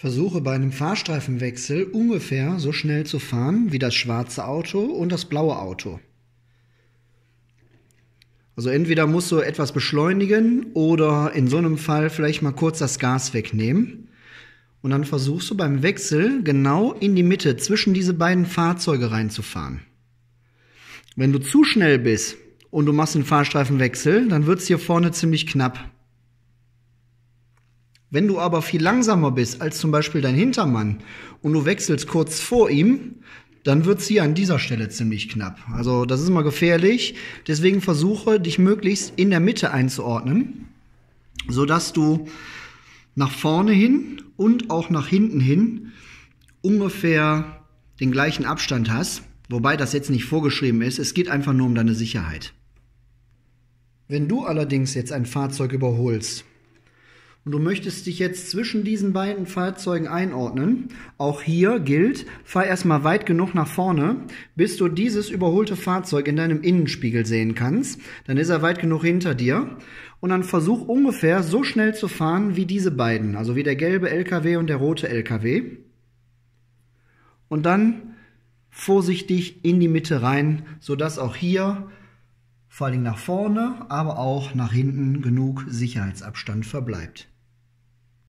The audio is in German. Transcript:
Versuche bei einem Fahrstreifenwechsel ungefähr so schnell zu fahren wie das schwarze Auto und das blaue Auto. Also entweder musst du etwas beschleunigen oder in so einem Fall vielleicht mal kurz das Gas wegnehmen. Und dann versuchst du beim Wechsel genau in die Mitte zwischen diese beiden Fahrzeuge reinzufahren. Wenn du zu schnell bist und du machst einen Fahrstreifenwechsel, dann wird es hier vorne ziemlich knapp. Wenn du aber viel langsamer bist als zum Beispiel dein Hintermann und du wechselst kurz vor ihm, dann wird's hier an dieser Stelle ziemlich knapp. Also das ist mal gefährlich. Deswegen versuche dich möglichst in der Mitte einzuordnen, sodass du nach vorne hin und auch nach hinten hin ungefähr den gleichen Abstand hast. Wobei das jetzt nicht vorgeschrieben ist, es geht einfach nur um deine Sicherheit. Wenn du allerdings jetzt ein Fahrzeug überholst, und du möchtest dich jetzt zwischen diesen beiden Fahrzeugen einordnen, auch hier gilt, fahr erstmal weit genug nach vorne, bis du dieses überholte Fahrzeug in deinem Innenspiegel sehen kannst. Dann ist er weit genug hinter dir. Und dann versuch ungefähr so schnell zu fahren wie diese beiden, also wie der gelbe LKW und der rote LKW. Und dann vorsichtig in die Mitte rein, sodass auch hier vor allem nach vorne, aber auch nach hinten genug Sicherheitsabstand verbleibt.